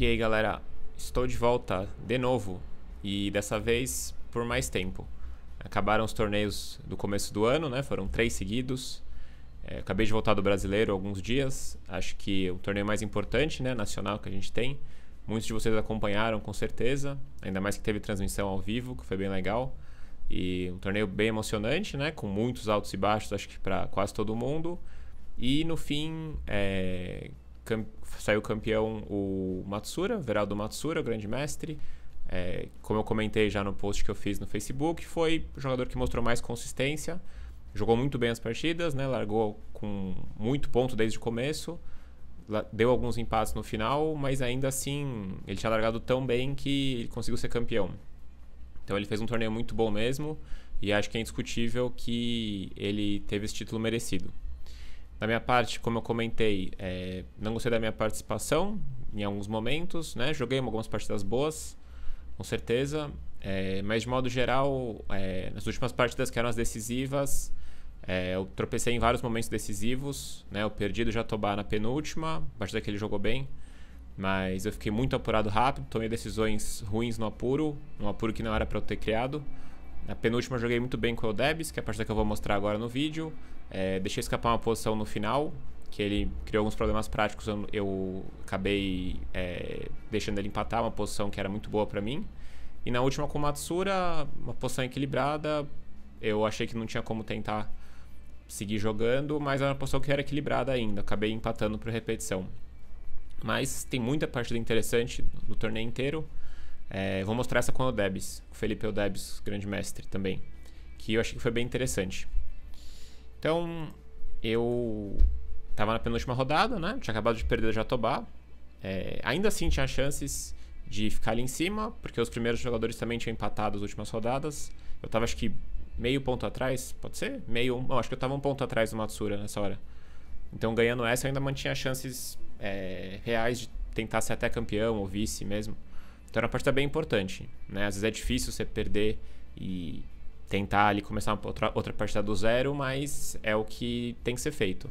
E aí galera, estou de volta de novo e dessa vez por mais tempo. Acabaram os torneios do começo do ano, né? Foram três seguidos. É, acabei de voltar do brasileiro alguns dias. Acho que é o torneio mais importante, né? Nacional que a gente tem. Muitos de vocês acompanharam com certeza. Ainda mais que teve transmissão ao vivo, que foi bem legal. E um torneio bem emocionante, né? Com muitos altos e baixos, acho que para quase todo mundo. E no fim, é, cam saiu campeão o Matsura, Veraldo Matsura, o grande mestre. É, como eu comentei já no post que eu fiz no Facebook, foi o jogador que mostrou mais consistência, jogou muito bem as partidas, né? largou com muito ponto desde o começo, deu alguns empates no final, mas ainda assim ele tinha largado tão bem que ele conseguiu ser campeão. Então ele fez um torneio muito bom mesmo e acho que é indiscutível que ele teve esse título merecido. Da minha parte, como eu comentei, é, não gostei da minha participação em alguns momentos, né? Joguei algumas partidas boas, com certeza. É, mas de modo geral, é, nas últimas partidas que eram as decisivas, é, eu tropecei em vários momentos decisivos, né? Eu perdi do Jatobá na penúltima, a partida que ele jogou bem. Mas eu fiquei muito apurado rápido, tomei decisões ruins no apuro, no apuro que não era para eu ter criado. Na penúltima eu joguei muito bem com o Debs, que é a partida que eu vou mostrar agora no vídeo. É, deixei escapar uma posição no final, que ele criou alguns problemas práticos, eu, eu acabei é, deixando ele empatar, uma posição que era muito boa para mim. E na última com Matsura, uma posição equilibrada, eu achei que não tinha como tentar seguir jogando, mas era uma posição que era equilibrada ainda, acabei empatando por repetição. Mas tem muita partida interessante no torneio inteiro. É, vou mostrar essa com o Debs, o Felipe Odebs, grande mestre também, que eu achei que foi bem interessante. Então, eu estava na penúltima rodada, né? Tinha acabado de perder o Jatobá. É, ainda assim tinha chances de ficar ali em cima, porque os primeiros jogadores também tinham empatado as últimas rodadas. Eu estava acho que meio ponto atrás, pode ser? Meio, não, acho que eu estava um ponto atrás do Matsura nessa hora. Então, ganhando essa, eu ainda mantinha chances é, reais de tentar ser até campeão ou vice mesmo. Então, era uma partida bem importante, né? Às vezes é difícil você perder e tentar ali começar outra, outra partida do zero, mas é o que tem que ser feito.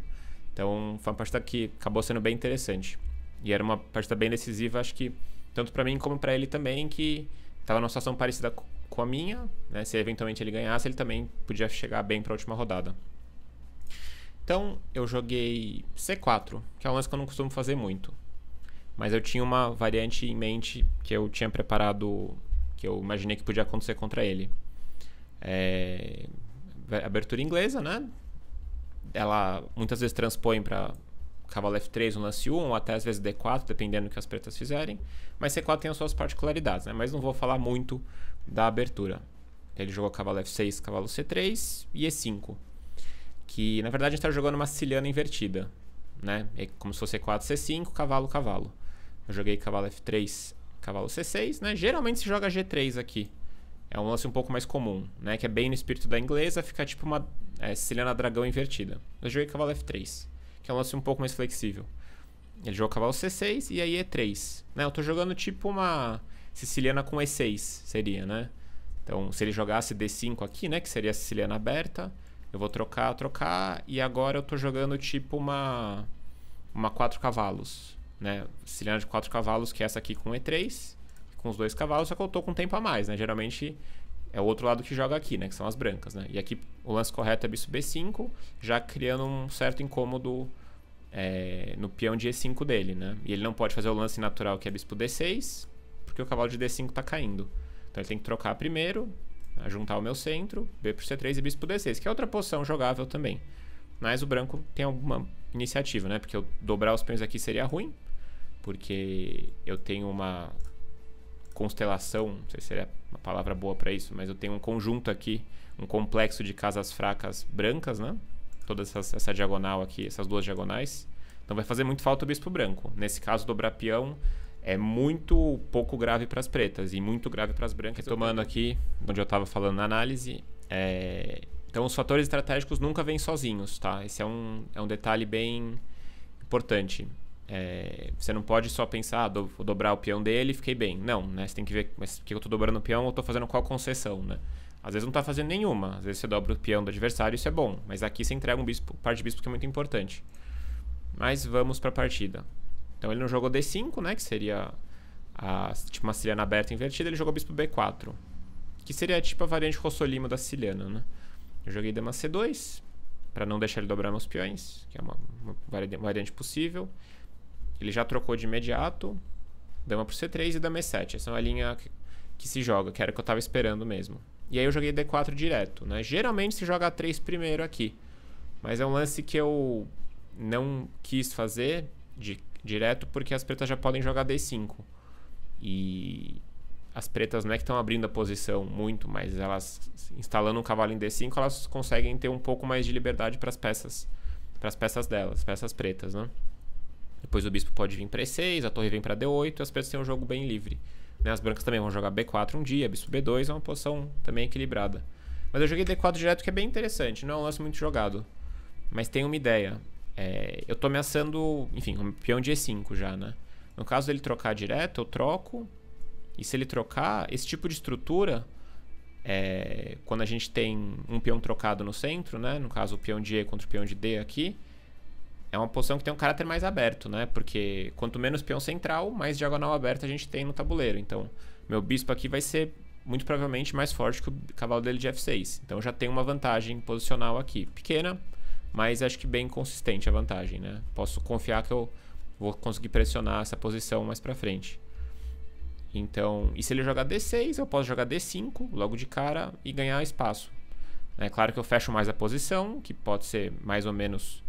Então foi uma partida que acabou sendo bem interessante. E era uma partida bem decisiva, acho que tanto para mim como para ele também, que tava numa situação parecida com a minha, né? Se eventualmente ele ganhasse, ele também podia chegar bem para a última rodada. Então eu joguei C4, que é um lance que eu não costumo fazer muito. Mas eu tinha uma variante em mente que eu tinha preparado, que eu imaginei que podia acontecer contra ele. É, é, abertura inglesa, né? Ela muitas vezes transpõe para cavalo F3, um lance 1, ou até às vezes D4, dependendo do que as pretas fizerem. Mas C4 tem as suas particularidades, né? Mas não vou falar muito da abertura. Ele jogou cavalo F6, cavalo C3 e E5. Que na verdade a gente está jogando uma siciliana invertida, né? É como se fosse C4, C5, cavalo, cavalo. Eu joguei cavalo F3, cavalo C6, né? Geralmente se joga G3 aqui. É um lance um pouco mais comum, né? Que é bem no espírito da inglesa, fica tipo uma é, siciliana dragão invertida. Eu joguei cavalo F3, que é um lance um pouco mais flexível. Ele jogou cavalo C6 e aí E3, né? Eu tô jogando tipo uma siciliana com E6, seria, né? Então, se ele jogasse D5 aqui, né? Que seria a siciliana aberta. Eu vou trocar, trocar. E agora eu tô jogando tipo uma... Uma 4 cavalos, né? Siciliana de 4 cavalos, que é essa aqui com E3 com os dois cavalos, só que eu tô com tempo a mais, né? Geralmente é o outro lado que joga aqui, né? Que são as brancas, né? E aqui o lance correto é bicho B5, já criando um certo incômodo é, no peão de E5 dele, né? E ele não pode fazer o lance natural que é bispo D6, porque o cavalo de D5 tá caindo. Então ele tem que trocar primeiro, né? juntar o meu centro, B por C3 e bispo D6, que é outra posição jogável também. Mas o branco tem alguma iniciativa, né? Porque eu dobrar os peões aqui seria ruim, porque eu tenho uma constelação, não sei se seria uma palavra boa para isso, mas eu tenho um conjunto aqui, um complexo de casas fracas brancas, né? Toda essa diagonal aqui, essas duas diagonais. Então vai fazer muito falta o bispo branco. Nesse caso, dobrar peão é muito pouco grave para as pretas e muito grave para as brancas. Tomando então, aqui, onde eu estava falando na análise, é... então os fatores estratégicos nunca vêm sozinhos, tá? Esse é um, é um detalhe bem importante. É, você não pode só pensar, ah, do, vou dobrar o peão dele e fiquei bem. Não, né? Você tem que ver, mas por que eu estou dobrando o peão ou estou fazendo qual concessão, né? Às vezes não está fazendo nenhuma. Às vezes você dobra o peão do adversário, isso é bom. Mas aqui você entrega um bispo, parte de bispo que é muito importante. Mas vamos para a partida. Então ele não jogou D5, né? Que seria a, tipo uma siciliana aberta invertida. Ele jogou bispo B4. Que seria tipo a variante Rossolimo da siciliana, né? Eu joguei dama C2 para não deixar ele dobrar meus peões, que é uma, uma variante possível. Ele já trocou de imediato. Dama pro C3 e dama E7. Essa é uma linha que, que se joga, que era o que eu tava esperando mesmo. E aí eu joguei D4 direto, né? Geralmente se joga A3 primeiro aqui. Mas é um lance que eu não quis fazer de, direto porque as pretas já podem jogar D5. E as pretas não é que estão abrindo a posição muito, mas elas instalando um cavalo em D5, elas conseguem ter um pouco mais de liberdade para as peças, para as peças delas, peças pretas, né? Depois o bispo pode vir para E6, a torre vem para D8 e as peças têm um jogo bem livre. Né? As brancas também vão jogar B4 um dia, bispo B2 é uma posição também equilibrada. Mas eu joguei D4 direto que é bem interessante, não é um lance muito jogado. Mas tem uma ideia. É, eu tô ameaçando, enfim, um peão de E5 já, né? No caso dele trocar direto, eu troco. E se ele trocar, esse tipo de estrutura, é, quando a gente tem um peão trocado no centro, né? No caso, o peão de E contra o peão de D aqui, é uma posição que tem um caráter mais aberto, né? Porque quanto menos peão central, mais diagonal aberta a gente tem no tabuleiro. Então, meu bispo aqui vai ser muito provavelmente mais forte que o cavalo dele de F6. Então já tem uma vantagem posicional aqui. Pequena, mas acho que bem consistente a vantagem, né? Posso confiar que eu vou conseguir pressionar essa posição mais pra frente. Então, e se ele jogar D6, eu posso jogar D5 logo de cara e ganhar espaço. É claro que eu fecho mais a posição, que pode ser mais ou menos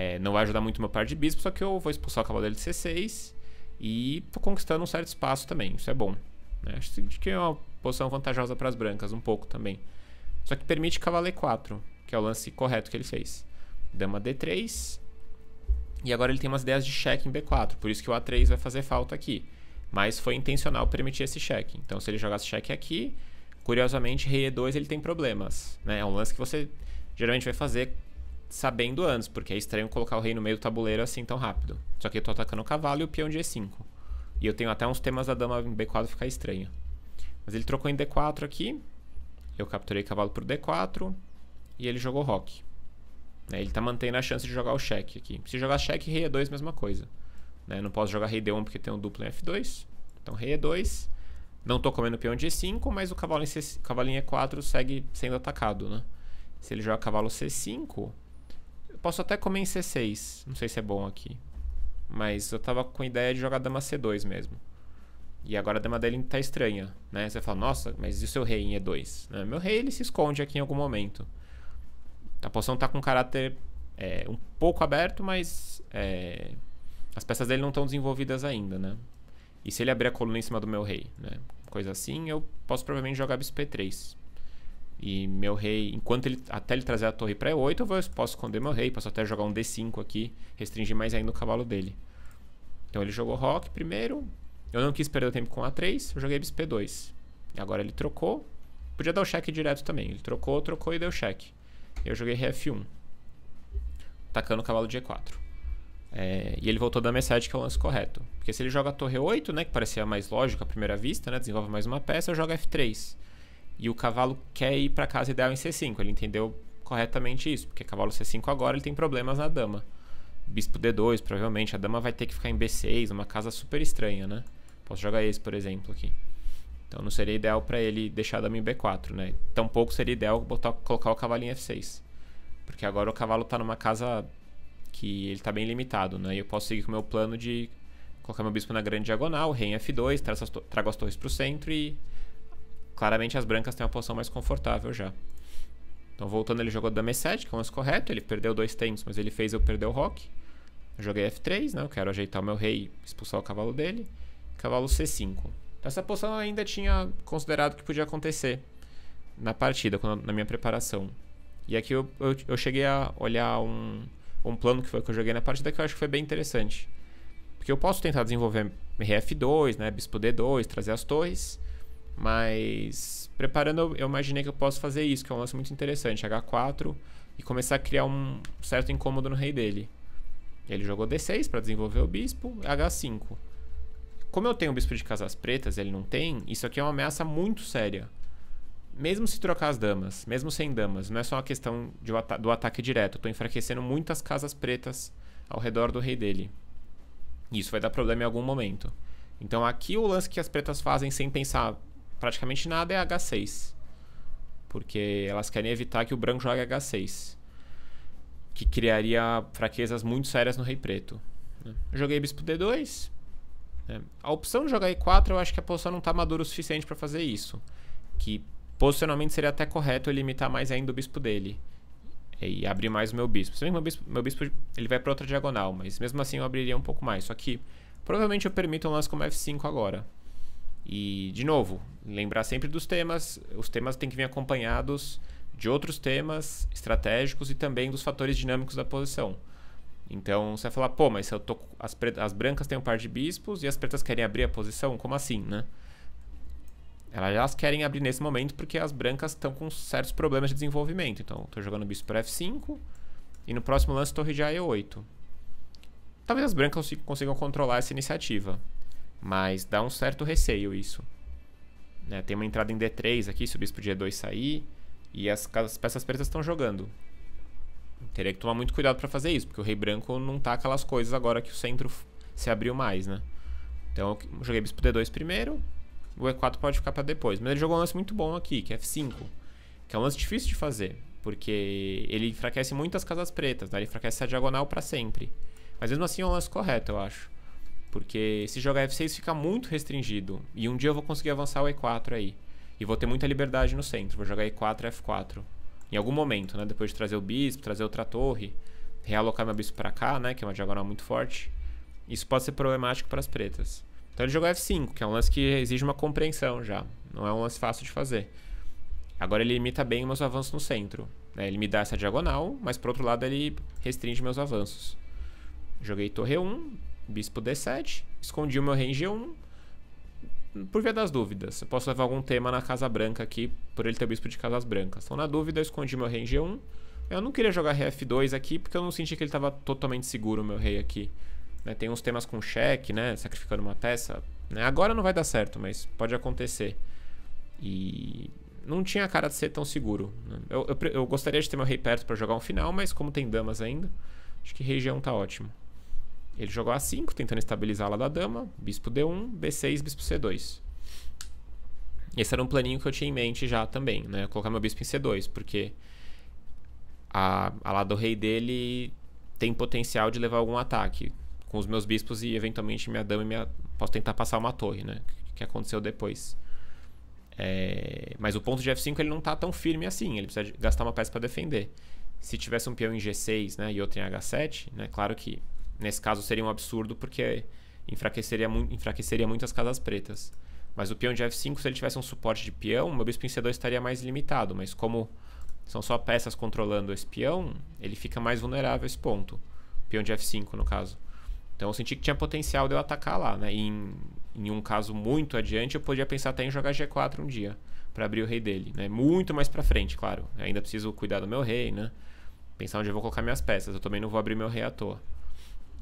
é, não vai ajudar muito meu par de bispo, só que eu vou expulsar o cavalo dele de C6 e tô conquistando um certo espaço também. Isso é bom. Né? Acho que é uma posição vantajosa para as brancas, um pouco também. Só que permite cavalo E4, que é o lance correto que ele fez. Dama D3. E agora ele tem umas ideias de cheque em B4, por isso que o A3 vai fazer falta aqui. Mas foi intencional permitir esse cheque. Então, se ele jogasse cheque aqui, curiosamente, rei E2 ele tem problemas. Né? É um lance que você geralmente vai fazer sabendo antes, porque é estranho colocar o rei no meio do tabuleiro assim tão rápido. Só que eu tô atacando o cavalo e o peão de E5. E eu tenho até uns temas da dama em B4 ficar estranho. Mas ele trocou em D4 aqui. Eu capturei cavalo por D4. E ele jogou rock. Né, ele tá mantendo a chance de jogar o cheque aqui. Se jogar cheque, rei E2, mesma coisa. Né, não posso jogar rei D1 porque tem um duplo em F2. Então rei E2. Não tô comendo peão de E5, mas o cavalo em C... cavalinho E4 segue sendo atacado, né? Se ele joga cavalo C5, posso até comer em C6. Não sei se é bom aqui. Mas eu tava com ideia de jogar dama C2 mesmo. E agora a dama dele tá estranha, né? Você fala, nossa, mas e o seu rei em E2? Né? Meu rei, ele se esconde aqui em algum momento. A poção tá com um caráter é, um pouco aberto, mas é, as peças dele não estão desenvolvidas ainda, né? E se ele abrir a coluna em cima do meu rei, né? Coisa assim, eu posso provavelmente jogar bispo 3 e meu rei, enquanto ele até ele trazer a torre para E8, eu posso esconder meu rei, posso até jogar um D5 aqui, restringir mais ainda o cavalo dele. Então ele jogou rock primeiro, eu não quis perder tempo com A3, eu joguei bispo P2. Agora ele trocou, podia dar o cheque direto também, ele trocou, trocou e deu cheque. Eu joguei rei F1, atacando o cavalo de E4. É, e ele voltou da mensagem que é o lance correto. Porque se ele joga a torre 8, né, que parecia mais lógico à primeira vista, né, desenvolve mais uma peça, eu jogo F3. E o cavalo quer ir para casa ideal em C5. Ele entendeu corretamente isso, porque cavalo C5 agora ele tem problemas na dama. Bispo D2, provavelmente. A dama vai ter que ficar em B6, uma casa super estranha, né? Posso jogar esse, por exemplo, aqui. Então não seria ideal para ele deixar a dama em B4, né? Tampouco seria ideal botar, colocar o cavalo em F6. Porque agora o cavalo tá numa casa que ele tá bem limitado, né? E eu posso seguir com o meu plano de colocar meu bispo na grande diagonal, rei em F2, trago as, torres pro centro e Claramente as brancas têm uma posição mais confortável já. Então voltando ele jogou Dame 7, que é o lance correto. Ele perdeu dois tempos, mas ele fez eu perder o rock. Eu joguei F3, né? Eu quero ajeitar o meu rei expulsar o cavalo dele. Cavalo C5. Então, essa posição eu ainda tinha considerado que podia acontecer na partida, na minha preparação. E aqui eu, eu, eu cheguei a olhar um, um plano que foi que eu joguei na partida que eu acho que foi bem interessante. Porque eu posso tentar desenvolver RF2, né, bispo D2, trazer as torres, mas preparando, eu imaginei que eu posso fazer isso, que é um lance muito interessante. H4 e começar a criar um certo incômodo no rei dele. Ele jogou D6 para desenvolver o bispo, H5. Como eu tenho o bispo de casas pretas, ele não tem, isso aqui é uma ameaça muito séria. Mesmo se trocar as damas, mesmo sem damas, não é só uma questão do ataque direto. Estou enfraquecendo muitas casas pretas ao redor do rei dele. Isso vai dar problema em algum momento. Então aqui o lance que as pretas fazem sem pensar praticamente nada é H6. Porque elas querem evitar que o branco jogue H6. Que criaria fraquezas muito sérias no rei preto. Né? Joguei bispo D2. Né? A opção de jogar E4 eu acho que a posição não está madura o suficiente para fazer isso. Que posicionalmente seria até correto eu limitar mais ainda o bispo dele. E abrir mais o meu bispo. Se bem que meu bispo, meu bispo ele vai para outra diagonal, mas mesmo assim eu abriria um pouco mais. Só que provavelmente eu permito um lance como F5 agora. E, de novo, lembrar sempre dos temas. Os temas têm que vir acompanhados de outros temas estratégicos e também dos fatores dinâmicos da posição. Então você vai falar, pô, mas eu tô, as, pretas, as brancas têm um par de bispos e as pretas querem abrir a posição? Como assim, né? Elas querem abrir nesse momento porque as brancas estão com certos problemas de desenvolvimento. Então estou jogando bispo para F5 e no próximo lance torre de A8. Talvez as brancas consigam controlar essa iniciativa. Mas dá um certo receio isso. Né? Tem uma entrada em D3 aqui, se o bispo de E2 sair. E as, as peças pretas estão jogando. Teria que tomar muito cuidado para fazer isso, porque o rei branco não tá aquelas coisas agora que o centro se abriu mais, né? Então eu joguei bispo D2 primeiro, o E4 pode ficar para depois. Mas ele jogou um lance muito bom aqui, que é F5, que é um lance difícil de fazer, porque ele enfraquece muito as casas pretas, né? Ele enfraquece a diagonal para sempre. Mas mesmo assim é um lance correto, eu acho. Porque se jogar F6 fica muito restringido. E um dia eu vou conseguir avançar o E4 aí. E vou ter muita liberdade no centro. Vou jogar E4 F4. Em algum momento, né? Depois de trazer o bispo, trazer outra torre. Realocar meu bispo pra cá, né? Que é uma diagonal muito forte. Isso pode ser problemático para as pretas. Então ele jogou F5, que é um lance que exige uma compreensão já. Não é um lance fácil de fazer. Agora ele limita bem meus avanços no centro. Né? Ele me dá essa diagonal, mas por outro lado ele restringe meus avanços. Joguei torre 1, Bispo D7. Escondi o meu range 1. Por via das dúvidas. Eu posso levar algum tema na Casa Branca aqui, por ele ter o Bispo de Casas Brancas. Então, na dúvida, eu escondi meu range 1. Eu não queria jogar rei F2 aqui, porque eu não senti que ele estava totalmente seguro, o meu rei aqui. Né, tem uns temas com cheque, né? Sacrificando uma peça. Né, agora não vai dar certo, mas pode acontecer. E não tinha a cara de ser tão seguro. Né. Eu, eu, eu, gostaria de ter meu rei perto para jogar um final, mas como tem damas ainda, acho que rei G1 tá ótimo. Ele jogou A5, tentando estabilizar lá da dama. Bispo D1, B6, bispo C2. Esse era um planinho que eu tinha em mente já também, né? Colocar meu bispo em C2, porque a, a lá do rei dele tem potencial de levar algum ataque com os meus bispos e eventualmente minha dama e minha... posso tentar passar uma torre, né? Que aconteceu depois. É... Mas o ponto de F5 ele não tá tão firme assim, ele precisa gastar uma peça para defender. Se tivesse um peão em G6, né, e outro em H7, né, claro que Nesse caso seria um absurdo porque enfraqueceria, mu enfraqueceria muito as casas pretas. Mas o peão de F5, se ele tivesse um suporte de peão, meu bispo em C2 estaria mais limitado. Mas como são só peças controlando esse peão, ele fica mais vulnerável a esse ponto. Peão de F5, no caso. Então eu senti que tinha potencial de eu atacar lá, né? E em, em um caso muito adiante, eu podia pensar até em jogar G4 um dia para abrir o rei dele, né? Muito mais para frente, claro. Eu ainda preciso cuidar do meu rei, né? Pensar onde eu vou colocar minhas peças. Eu também não vou abrir meu rei à toa.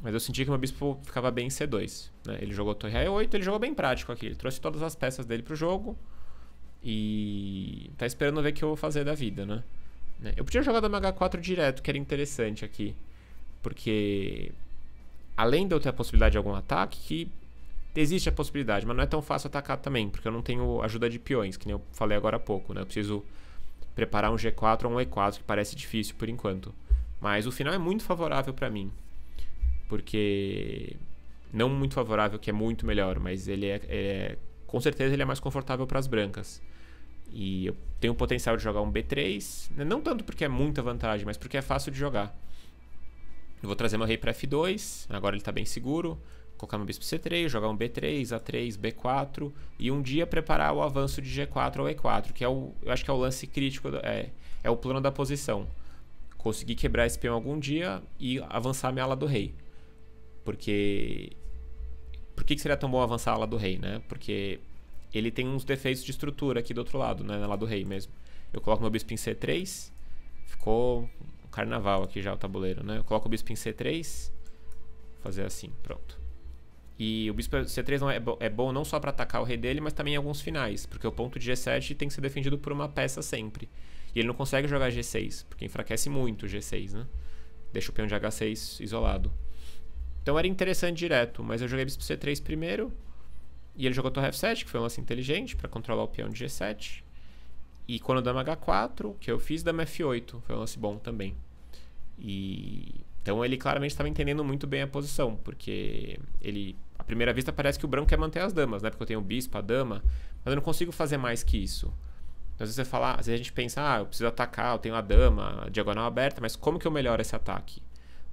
Mas eu senti que o meu bispo ficava bem em C2. Né? Ele jogou torre A8, ele jogou bem prático aqui. Ele trouxe todas as peças dele pro jogo. E tá esperando ver o que eu vou fazer da vida, né? né? Eu podia jogar dama H4 direto, que era interessante aqui. Porque além de eu ter a possibilidade de algum ataque, que existe a possibilidade, mas não é tão fácil atacar também, porque eu não tenho ajuda de peões, que nem eu falei agora há pouco, né? Eu preciso preparar um G4 ou um E4, que parece difícil por enquanto. Mas o final é muito favorável para mim porque não muito favorável, que é muito melhor, mas ele é, é com certeza ele é mais confortável para as brancas. E eu tenho o potencial de jogar um B3, né, não tanto porque é muita vantagem, mas porque é fácil de jogar. Eu vou trazer meu rei para F2, agora ele está bem seguro. Colocar meu bispo C3, jogar um B3, A3, B4 e um dia preparar o avanço de G4 ao E4, que é o, eu acho que é o lance crítico, é, é o plano da posição. Conseguir quebrar esse peão algum dia e avançar minha ala do rei. Porque. Por que, que seria tão bom avançar a ala do rei, né? Porque ele tem uns defeitos de estrutura aqui do outro lado, né? Na ala do rei mesmo. Eu coloco meu bispo em C3, ficou um carnaval aqui já o tabuleiro, né? Eu coloco o bispo em C3, fazer assim, pronto. E o bispo é, C3 não é, bo é bom não só para atacar o rei dele, mas também em alguns finais, porque o ponto de G7 tem que ser defendido por uma peça sempre. E ele não consegue jogar G6, porque enfraquece muito o G6, né? Deixa o peão de H6 isolado. Então era interessante direto, mas eu joguei bispo c3 primeiro. E ele jogou torre f7, que foi um lance inteligente para controlar o peão de g7. E quando dama h4, que eu fiz dama f8, foi um lance bom também. E então ele claramente estava entendendo muito bem a posição, porque ele à primeira vista parece que o branco quer manter as damas, né? Porque eu tenho o bispo, a dama, mas eu não consigo fazer mais que isso. Então, às vezes você fala, às vezes a gente pensa, ah, eu preciso atacar, eu tenho a dama, a diagonal aberta, mas como que eu melhoro esse ataque?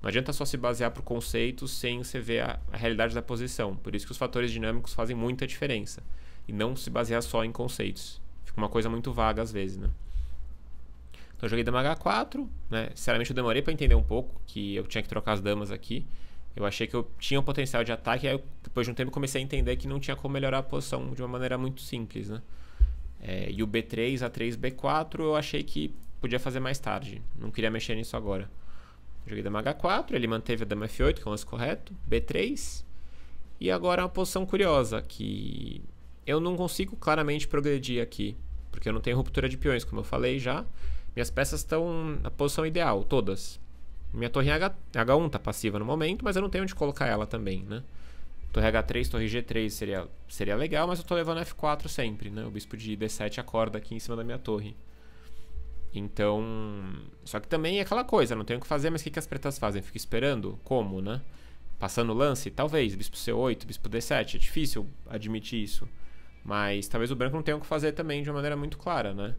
Não adianta só se basear por conceitos sem você ver a, a, realidade da posição. Por isso que os fatores dinâmicos fazem muita diferença. E não se basear só em conceitos. Fica uma coisa muito vaga às vezes, né? Então eu joguei dama H4, né? Sinceramente eu demorei para entender um pouco que eu tinha que trocar as damas aqui. Eu achei que eu tinha um potencial de ataque, aí eu, depois de um tempo comecei a entender que não tinha como melhorar a posição de uma maneira muito simples, né? É, e o B3, A3, B4 eu achei que podia fazer mais tarde. Não queria mexer nisso agora. Joguei dama H4, ele manteve a dama F8, que é o lance correto, B3. E agora é uma posição curiosa, que eu não consigo claramente progredir aqui, porque eu não tenho ruptura de peões, como eu falei já. Minhas peças estão na posição ideal, todas. Minha torre H, H1 está passiva no momento, mas eu não tenho onde colocar ela também, né? Torre H3, torre G3 seria, seria legal, mas eu estou levando F4 sempre, né? O bispo de D7 acorda aqui em cima da minha torre. Então. Só que também é aquela coisa, não tenho o que fazer, mas o que, que as pretas fazem? Fico esperando? Como, né? Passando lance? Talvez. Bispo C8, bispo D7. É difícil admitir isso. Mas talvez o branco não tenha o que fazer também de uma maneira muito clara, né?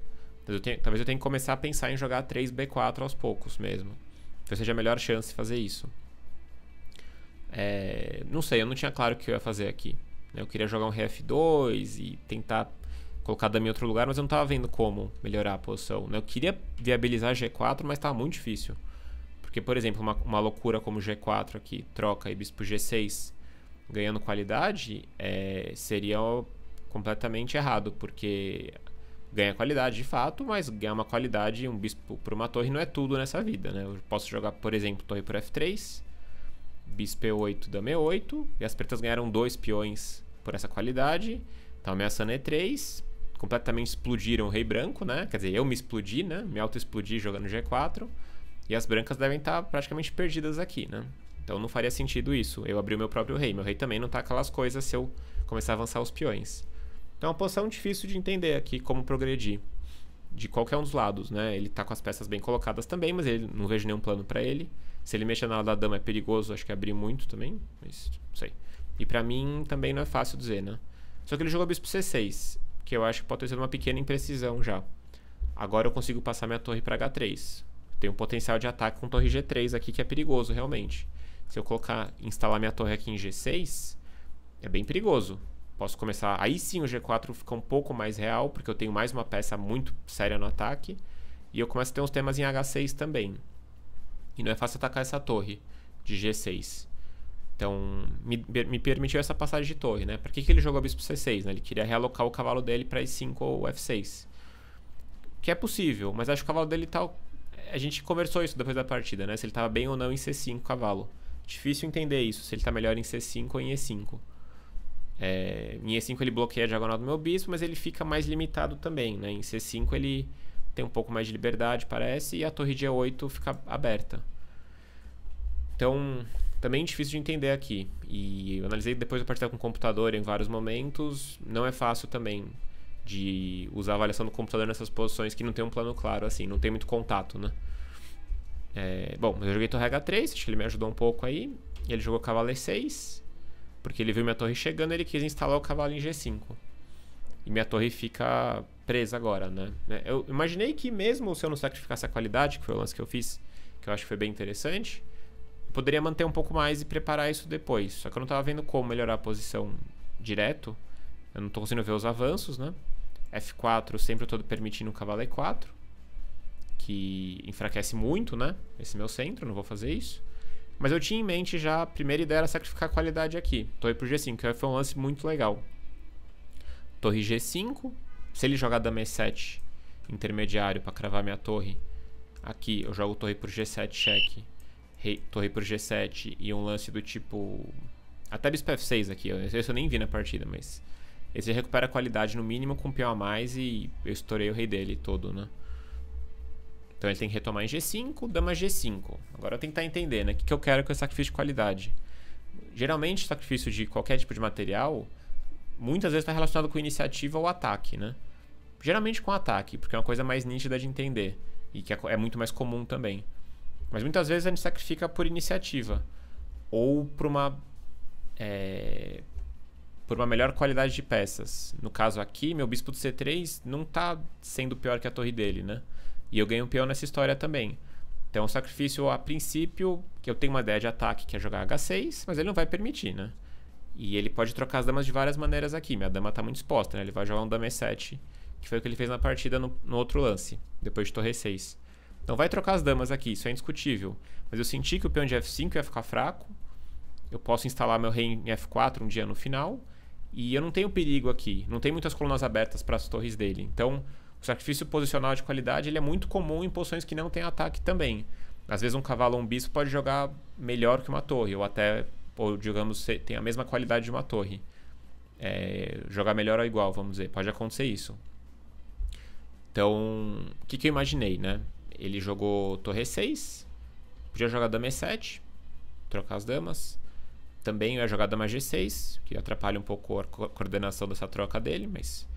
Talvez eu tenha, talvez eu tenha que começar a pensar em jogar 3B4 aos poucos mesmo. Talvez seja a melhor chance de fazer isso. É, não sei, eu não tinha claro o que eu ia fazer aqui. Eu queria jogar um Rf2 e tentar colocado em outro lugar, mas eu não estava vendo como melhorar a posição. Né? Eu queria viabilizar G4, mas estava muito difícil. Porque, por exemplo, uma, uma loucura como G4 aqui, troca e bispo G6, ganhando qualidade, é, seria completamente errado, porque ganha qualidade de fato, mas ganhar uma qualidade, um bispo por uma torre não é tudo nessa vida, né? Eu posso jogar, por exemplo, torre por F3, bispo E8, dama E8, e as pretas ganharam dois peões por essa qualidade, então ameaçando E3, completamente explodiram o Rei Branco, né? Quer dizer, eu me explodi, né? Me auto-explodi jogando G4. E as brancas devem estar tá praticamente perdidas aqui, né? Então não faria sentido isso. Eu abri o meu próprio rei. Meu rei também não tá aquelas coisas se eu começar a avançar os peões. Então é uma posição difícil de entender aqui como progredir. De qualquer um dos lados, né? Ele tá com as peças bem colocadas também, mas ele não vejo nenhum plano para ele. Se ele mexer na da dama é perigoso, acho que abrir muito também, mas não sei. E para mim também não é fácil dizer, né? Só que ele jogou bispo C6 que eu acho que pode ter sido uma pequena imprecisão já. Agora eu consigo passar minha torre para H3. Tem um potencial de ataque com torre G3 aqui que é perigoso, realmente. Se eu colocar, instalar minha torre aqui em G6, é bem perigoso. Posso começar... Aí sim o G4 fica um pouco mais real, porque eu tenho mais uma peça muito séria no ataque. E eu começo a ter uns temas em H6 também. E não é fácil atacar essa torre de G6. Então, me, me permitiu essa passagem de torre, né? Por que, que ele jogou bispo c6, né? Ele queria realocar o cavalo dele para e5 ou f6. Que é possível, mas acho que o cavalo dele tá... A gente conversou isso depois da partida, né? Se ele tava bem ou não em c5 cavalo. Difícil entender isso, se ele tá melhor em c5 ou em e5. É, em E5 ele bloqueia a diagonal do meu bispo, mas ele fica mais limitado também. Né? Em C5 ele tem um pouco mais de liberdade, parece, e a torre de E8 fica aberta. Então, também difícil de entender aqui. E eu analisei depois a partir com o computador em vários momentos. Não é fácil também de usar a avaliação do computador nessas posições que não tem um plano claro, assim, não tem muito contato, né? É, bom, eu joguei torre H3, acho que ele me ajudou um pouco aí. Ele jogou cavalo E6, porque ele viu minha torre chegando ele quis instalar o cavalo em G5. E minha torre fica presa agora, né? É, eu imaginei que mesmo se eu não sacrificasse a qualidade, que foi o lance que eu fiz, que eu acho que foi bem interessante poderia manter um pouco mais e preparar isso depois. Só que eu não estava vendo como melhorar a posição direto. Eu não estou conseguindo ver os avanços, né? F4 sempre eu tô permitindo o cavalo E4. Que enfraquece muito, né? Esse meu centro, não vou fazer isso. Mas eu tinha em mente já, a primeira ideia era sacrificar a qualidade aqui. Torre pro G5, que foi um lance muito legal. Torre G5. Se ele jogar dama E7 intermediário para cravar minha torre, aqui eu jogo torre pro G7 cheque rei, torre pro G7 e um lance do tipo... Até bispo F6 aqui, eu, esse eu nem vi na partida, mas... Esse recupera a qualidade no mínimo com peão a mais e eu estourei o rei dele todo, né? Então ele tem que retomar em G5, dama G5. Agora eu tentar entender, né? O que, que eu quero com esse sacrifício de qualidade? Geralmente, sacrifício de qualquer tipo de material, muitas vezes está relacionado com iniciativa ou ataque, né? Geralmente com ataque, porque é uma coisa mais nítida de entender. E que é, é muito mais comum também. Mas muitas vezes a gente sacrifica por iniciativa ou por uma é, por uma melhor qualidade de peças. No caso aqui, meu bispo do C3 não está sendo pior que a torre dele, né? E eu ganho um peão nessa história também. Então, o sacrifício, a princípio, que eu tenho uma ideia de ataque que é jogar H6, mas ele não vai permitir, né? E ele pode trocar as damas de várias maneiras aqui. Minha dama está muito exposta, né? Ele vai jogar um dama E7, que foi o que ele fez na partida no, no outro lance, depois de torre 6. Então vai trocar as damas aqui, isso é indiscutível. Mas eu senti que o peão de F5 ia ficar fraco. Eu posso instalar meu rei em F4 um dia no final. E eu não tenho perigo aqui. Não tem muitas colunas abertas para as torres dele. Então, o sacrifício posicional de qualidade ele é muito comum em posições que não tem ataque também. Às vezes um cavalo ou um bispo pode jogar melhor que uma torre. Ou até, ou digamos, tem a mesma qualidade de uma torre. É, jogar melhor ou é igual, vamos dizer. Pode acontecer isso. Então, o que, que eu imaginei, né? ele jogou torre 6, podia jogar dama e7, trocar as damas. Também ia jogar dama g6, que atrapalha um pouco a co coordenação dessa troca dele, mas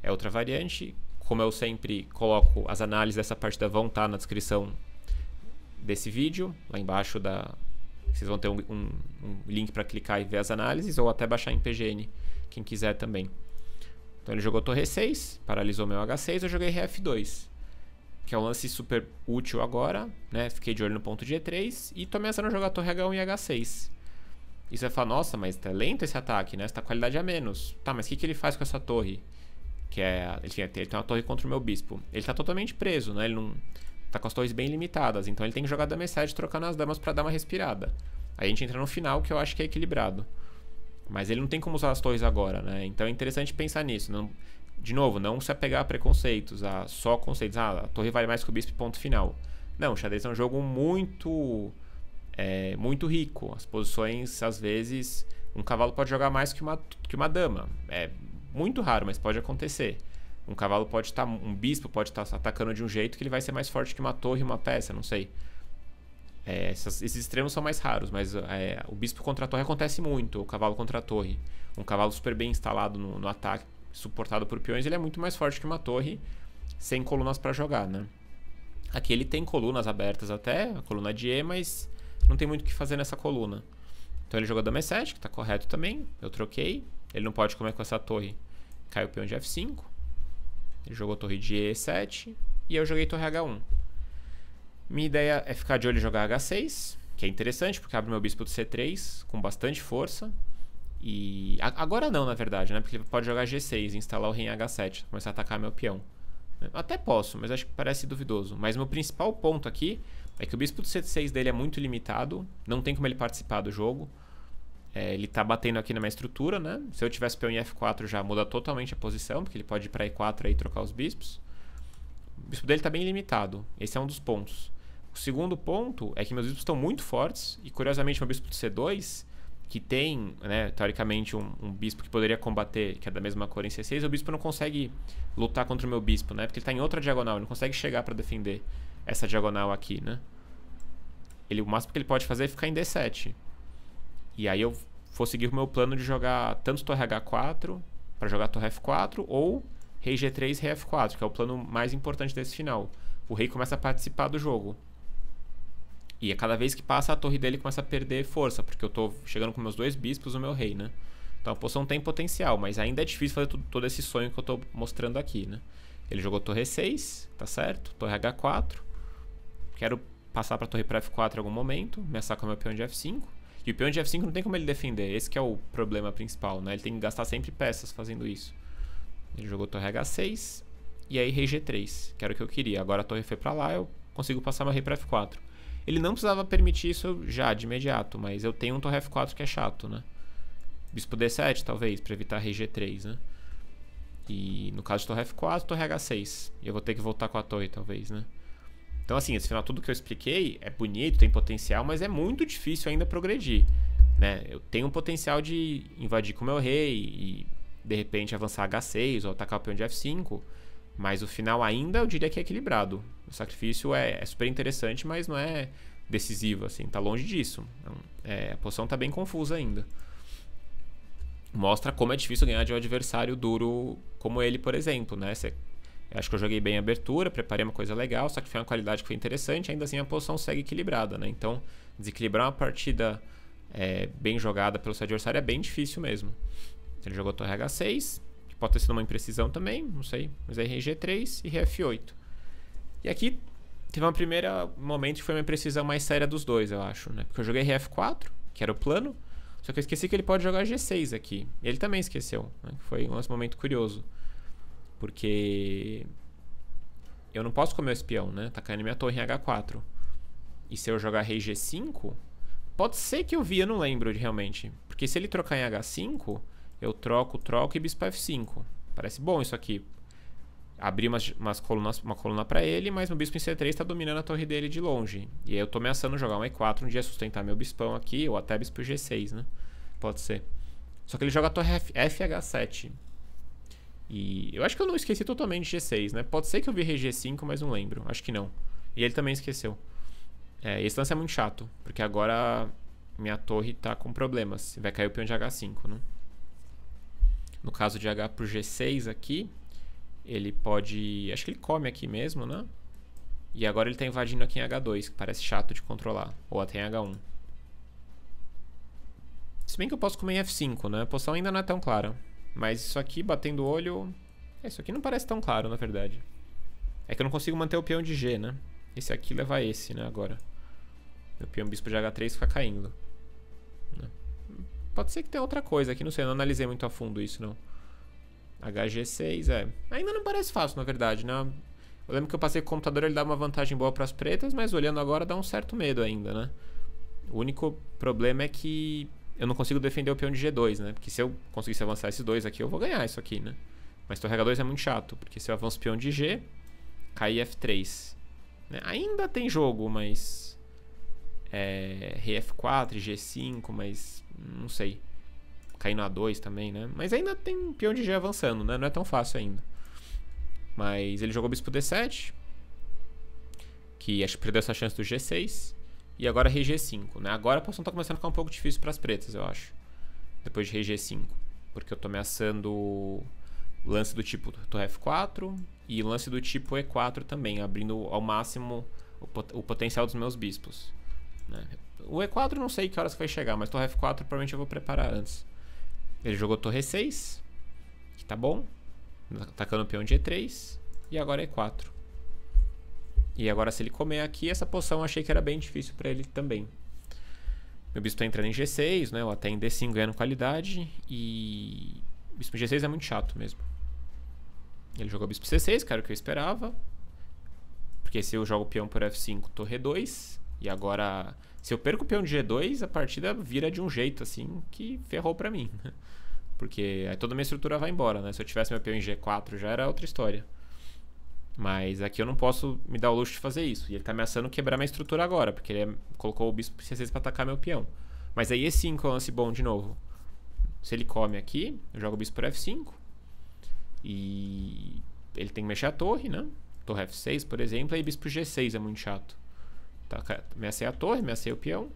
é outra variante. Como eu sempre coloco, as análises dessa partida vão estar tá na descrição desse vídeo, lá embaixo da... Vocês vão ter um, um, um link para clicar e ver as análises, ou até baixar em PGN, quem quiser também. Então ele jogou torre 6, paralisou meu H6, eu joguei Rf2 que é um lance super útil agora, né? Fiquei de olho no ponto G3 e tô ameaçando jogar torre H1 e H6. E você vai falar, nossa, mas tá lento esse ataque, né? Essa qualidade a é menos. Tá, mas o que, que ele faz com essa torre? Que é. Ele, ele tem uma torre contra o meu bispo. Ele tá totalmente preso, né? Ele não. Tá com as torres bem limitadas. Então ele tem que jogar da mensagem trocando as damas para dar uma respirada. Aí a gente entra no final, que eu acho que é equilibrado. Mas ele não tem como usar as torres agora, né? Então é interessante pensar nisso. Não, de novo, não se apegar a preconceitos, a só conceitos. Ah, a torre vale mais que o bispo, ponto final. Não, o xadrez é um jogo muito, é, muito rico. As posições, às vezes, um cavalo pode jogar mais que uma, que uma dama. É muito raro, mas pode acontecer. Um cavalo pode estar, tá, um bispo pode estar tá atacando de um jeito que ele vai ser mais forte que uma torre, uma peça, não sei. É, essas, esses extremos são mais raros, mas é, o bispo contra a torre acontece muito, o cavalo contra a torre. Um cavalo super bem instalado no, no ataque suportado por peões, ele é muito mais forte que uma torre sem colunas para jogar, né? Aqui ele tem colunas abertas até, a coluna de E, mas não tem muito o que fazer nessa coluna. Então ele jogou dama E7, que está correto também. Eu troquei. Ele não pode comer com essa torre. Caiu o peão de F5. Ele jogou torre de E7. E eu joguei torre H1. Minha ideia é ficar de olho e jogar H6, que é interessante porque abre meu bispo do C3 com bastante força. E agora não, na verdade, né? Porque ele pode jogar G6 e instalar o rei em H7, começar a atacar meu peão. Até posso, mas acho que parece duvidoso. Mas meu principal ponto aqui é que o bispo do C6 dele é muito limitado, não tem como ele participar do jogo. É, ele tá batendo aqui na minha estrutura, né? Se eu tivesse peão em F4 já muda totalmente a posição, porque ele pode ir pra E4 e trocar os bispos. O bispo dele tá bem limitado, esse é um dos pontos. O segundo ponto é que meus bispos estão muito fortes, e curiosamente meu bispo do C2 que tem, né, teoricamente, um, um, bispo que poderia combater, que é da mesma cor em C6, o bispo não consegue lutar contra o meu bispo, né? Porque ele está em outra diagonal, ele não consegue chegar para defender essa diagonal aqui, né? Ele, o máximo que ele pode fazer é ficar em D7. E aí eu vou seguir o meu plano de jogar tanto torre H4, para jogar torre F4, ou rei G3, rei F4, que é o plano mais importante desse final. O rei começa a participar do jogo. E a é cada vez que passa, a torre dele começa a perder força, porque eu estou chegando com meus dois bispos e o meu rei, né? Então a poção tem potencial, mas ainda é difícil fazer tudo, todo esse sonho que eu estou mostrando aqui, né? Ele jogou torre 6, tá certo? Torre H4. Quero passar pra torre pra F4 em algum momento, ameaçar com o meu peão de F5. E o peão de F5 não tem como ele defender, esse é o problema principal, né? Ele tem que gastar sempre peças fazendo isso. Ele jogou torre H6 e aí rei G3, que era o que eu queria. Agora a torre foi pra lá, eu consigo passar meu rei pra F4. Ele não precisava permitir isso já, de imediato, mas eu tenho um torre F4 que é chato, né? Bispo D7, talvez, para evitar rei G3, né? E no caso de torre F4, torre H6. E eu vou ter que voltar com a torre, talvez, né? Então, assim, esse final, tudo que eu expliquei é bonito, tem potencial, mas é muito difícil ainda progredir, né? Eu tenho um potencial de invadir com o meu rei e, de repente, avançar H6 ou atacar o peão de F5, mas o final ainda eu diria que é equilibrado. O sacrifício é, é super interessante, mas não é decisivo, assim, tá longe disso. É, é, a posição tá bem confusa ainda. Mostra como é difícil ganhar de um adversário duro como ele, por exemplo, né? Cê, acho que eu joguei bem a abertura, preparei uma coisa legal, só que foi uma qualidade que foi interessante, ainda assim a posição segue equilibrada, né? Então, desequilibrar uma partida é, bem jogada pelo seu adversário é bem difícil mesmo. Ele jogou torre H6, que pode ter sido uma imprecisão também, não sei, mas aí é G3 e Rf8. E aqui teve um primeiro momento que foi uma precisão mais séria dos dois, eu acho, né? Porque eu joguei RF4, que era o plano, só que eu esqueci que ele pode jogar G6 aqui. Ele também esqueceu, né? Foi um momento curioso. Porque eu não posso comer o espião, né? Tá caindo minha torre em H4. E se eu jogar rei G5, pode ser que eu vi, eu não lembro de realmente. Porque se ele trocar em H5, eu troco, troco e bispo F5. Parece bom isso aqui abri umas, umas colunas, uma coluna para ele, mas meu bispo em C3 está dominando a torre dele de longe. E aí eu tô ameaçando jogar um E4, um dia sustentar meu bispão aqui, ou até bispo G6, né? Pode ser. Só que ele joga a torre F, FH7. E eu acho que eu não esqueci totalmente G6, né? Pode ser que eu vi G5, mas não lembro. Acho que não. E ele também esqueceu. É, esse lance é muito chato, porque agora minha torre tá com problemas. Vai cair o peão de H5, né? No caso de H pro G6 aqui, ele pode. Acho que ele come aqui mesmo, né? E agora ele tá invadindo aqui em H2, que parece chato de controlar. Ou até em H1. Se bem que eu posso comer em F5, né? A poção ainda não é tão clara. Mas isso aqui, batendo o olho... É, isso aqui não parece tão claro, na verdade. É que eu não consigo manter o peão de G, né? Esse aqui leva esse, né, agora. Meu peão bispo de H3 fica caindo. Né? Pode ser que tenha outra coisa aqui, não sei. Eu não analisei muito a fundo isso, não. HG6, é. Ainda não parece fácil, na verdade, né? Eu lembro que eu passei com o computador, ele dá uma vantagem boa para as pretas, mas olhando agora dá um certo medo ainda, né? O único problema é que eu não consigo defender o peão de G2, né? Porque se eu conseguisse avançar esses dois aqui, eu vou ganhar isso aqui, né? Mas torre H2 é muito chato, porque se eu avanço peão de G, cai F3. Né? Ainda tem jogo, mas... É, Rei F4, G5, mas... Não sei caindo A2 também, né? Mas ainda tem peão de G avançando, né? Não é tão fácil ainda. Mas ele jogou bispo D7, que acho que perdeu essa chance do G6, e agora rei G5, né? Agora a posição tá começando a ficar um pouco difícil para as pretas, eu acho. Depois de rei G5, porque eu tô ameaçando lance do tipo torre F4 e lance do tipo E4 também, abrindo ao máximo o, pot o potencial dos meus bispos. Né? O E4 não sei que horas vai chegar, mas torre F4 provavelmente eu vou preparar antes. Ele jogou torre 6, que tá bom, atacando o peão de E3, e agora E4. E agora se ele comer aqui, essa poção eu achei que era bem difícil pra ele também. Meu bispo tá entrando em G6, né, ou até em D5 ganhando qualidade, e... Bispo G6 é muito chato mesmo. Ele jogou bispo C6, que era o que eu esperava. Porque se eu jogo peão por F5, torre 2, e agora se eu perco o peão de G2, a partida vira de um jeito assim que ferrou pra mim. Porque aí toda a minha estrutura vai embora, né? Se eu tivesse meu peão em G4 já era outra história. Mas aqui eu não posso me dar o luxo de fazer isso. E ele tá ameaçando quebrar minha estrutura agora, porque ele é, colocou o bispo C6 pra atacar meu peão. Mas aí E5 é um lance bom de novo. Se ele come aqui, eu jogo o bispo por F5. E ele tem que mexer a torre, né? Torre F6, por exemplo, aí bispo G6 é muito chato. Tá, ameacei a torre, ameacei o peão.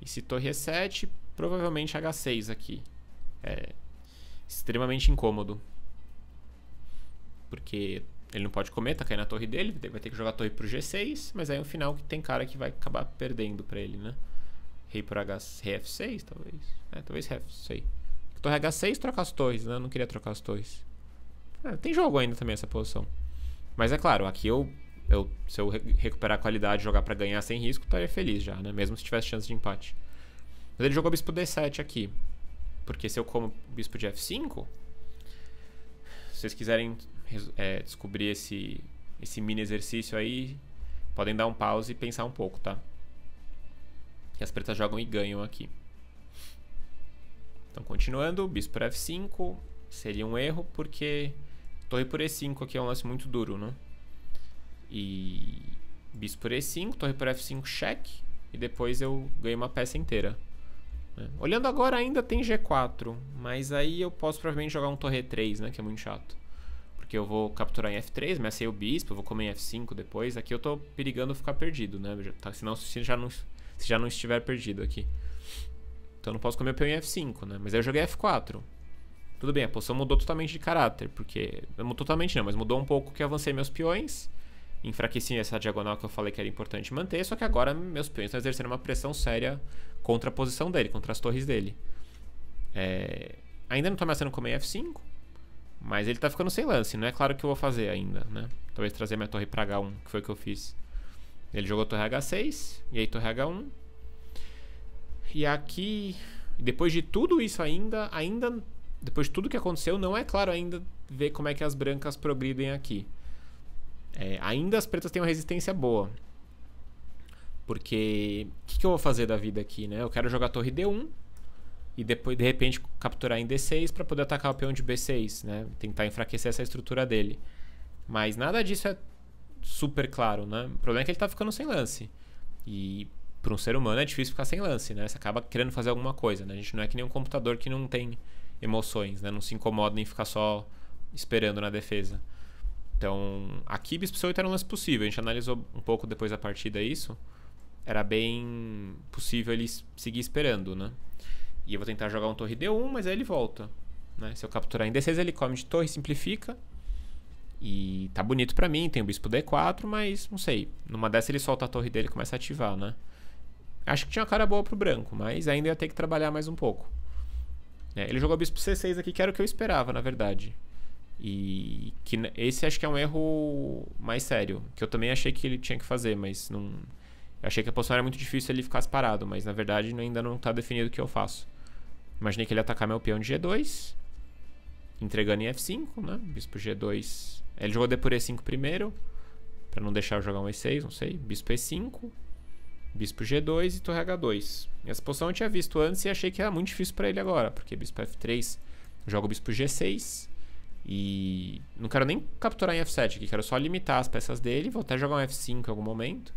E se torre é E7, provavelmente H6 aqui. É, extremamente incômodo. Porque ele não pode comer, tá caindo a torre dele, vai ter que jogar a torre pro G6, mas aí no é final tem cara que vai acabar perdendo pra ele, né? Rei por H, rei F6, talvez. É, talvez rei F6. Torre H6, trocar as torres, né? Eu não queria trocar as torres. É, tem jogo ainda também essa posição. Mas é claro, aqui eu, eu se eu recuperar a qualidade e jogar pra ganhar sem risco, estaria feliz já, né? Mesmo se tivesse chance de empate. Mas ele jogou bispo D7 aqui. Porque se eu como bispo de F5, se vocês quiserem é, descobrir esse, esse mini exercício aí, podem dar um pause e pensar um pouco, tá? Que as pretas jogam e ganham aqui. Então, continuando, bispo por F5 seria um erro, porque torre por E5 aqui é um lance muito duro, né? E bispo por E5, torre por F5, cheque, e depois eu ganho uma peça inteira. É. Olhando agora ainda tem G4, mas aí eu posso provavelmente jogar um torre 3, né, que é muito chato. Porque eu vou capturar em F3, mas aí o bispo, eu vou comer em F5 depois. Aqui eu tô perigando ficar perdido, né? Tá, senão se já não, se já não estiver perdido aqui. Então eu não posso comer o peão em F5, né? Mas aí eu joguei F4. Tudo bem, a posição mudou totalmente de caráter, porque... totalmente não, mas mudou um pouco que eu avancei meus peões enfraqueci essa diagonal que eu falei que era importante manter, só que agora meus peões estão exercendo uma pressão séria contra a posição dele, contra as torres dele. É... Ainda não estou ameaçando comer F5, mas ele está ficando sem lance, não é claro o que eu vou fazer ainda, né? Talvez trazer minha torre para H1, que foi o que eu fiz. Ele jogou torre H6, e aí torre H1. E aqui, depois de tudo isso ainda, ainda depois de tudo que aconteceu, não é claro ainda ver como é que as brancas progridem aqui. É, ainda as pretas têm uma resistência boa. Porque o que, que, eu vou fazer da vida aqui, né? Eu quero jogar a torre D1 e depois, de repente, capturar em D6 para poder atacar o peão de B6, né? Tentar enfraquecer essa estrutura dele. Mas nada disso é super claro, né? O problema é que ele tá ficando sem lance. E para um ser humano é difícil ficar sem lance, né? Você acaba querendo fazer alguma coisa, né? A gente não é que nem um computador que não tem emoções, né? Não se incomoda em ficar só esperando na defesa. Então, aqui bispo c8 era um lance possível. A gente analisou um pouco depois da partida isso. Era bem possível ele seguir esperando, né? E eu vou tentar jogar um torre d1, mas aí ele volta. Né? Se eu capturar em d6, ele come de torre, simplifica. E tá bonito pra mim, tem o bispo d4, mas não sei. Numa dessa ele solta a torre dele e começa a ativar, né? Acho que tinha uma cara boa pro branco, mas ainda ia ter que trabalhar mais um pouco. É, ele jogou bispo c6 aqui, que era o que eu esperava, na verdade. E que esse acho que é um erro mais sério, que eu também achei que ele tinha que fazer, mas não eu achei que a posição era muito difícil se ele ficasse parado, mas na verdade ainda não está definido o que eu faço. Imaginei que ele ia atacar meu peão de G2, entregando em F5, né? Bispo G2. Ele jogou D por E5 primeiro, para não deixar eu jogar um E6, não sei. Bispo E5, Bispo G2 e Torre H2. Essa posição eu tinha visto antes e achei que era muito difícil para ele agora, porque Bispo F3 joga o Bispo G6. E não quero nem capturar em F7 aqui, quero só limitar as peças dele. Vou até jogar um F5 em algum momento.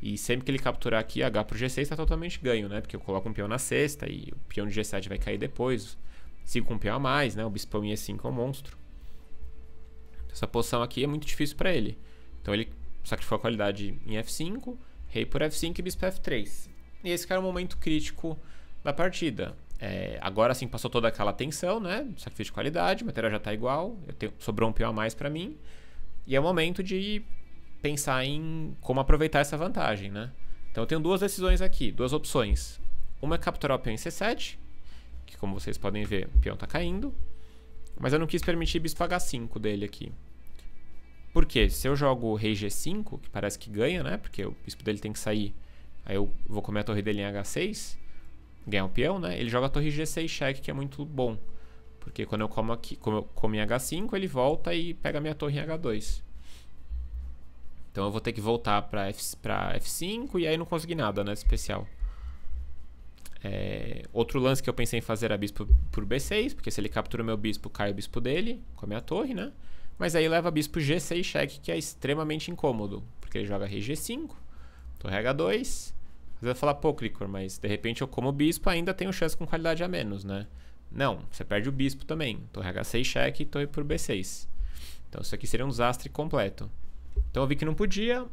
E sempre que ele capturar aqui, H pro G6 está totalmente ganho, né? Porque eu coloco um peão na sexta e o peão de G7 vai cair depois. Sigo com um peão a mais, né? O bispão em E5 é um monstro. Essa posição aqui é muito difícil para ele. Então ele sacrificou a qualidade em F5, rei por F5 e bispo F3. E esse que era o momento crítico da partida. É, agora sim passou toda aquela tensão, né? Sacrifício de qualidade, o material já está igual, tenho, sobrou um peão a mais para mim. E é o momento de pensar em como aproveitar essa vantagem, né? Então eu tenho duas decisões aqui, duas opções. Uma é capturar o peão em C7, que como vocês podem ver, o peão está caindo. Mas eu não quis permitir bispo H5 dele aqui. Por quê? Se eu jogo rei G5, que parece que ganha, né? Porque o bispo dele tem que sair. Aí eu vou comer a torre dele em H6 ganhar o peão, né? Ele joga a torre G6 cheque, que é muito bom. Porque quando eu como aqui, como eu como em H5, ele volta e pega minha torre em H2. Então eu vou ter que voltar pra, F, pra F5 e aí não consegui nada, né? Especial. É, outro lance que eu pensei em fazer era bispo por B6, porque se ele captura meu bispo, cai o bispo dele, com a minha torre, né? Mas aí leva bispo G6 cheque, que é extremamente incômodo, porque ele joga rei G5, torre H2, você vai falar, pô, Cricor, mas de repente eu como bispo ainda tenho chance com qualidade a menos, né? Não, você perde o bispo também. Torre H6 cheque e torre por B6. Então isso aqui seria um desastre completo. Então eu vi que não podia.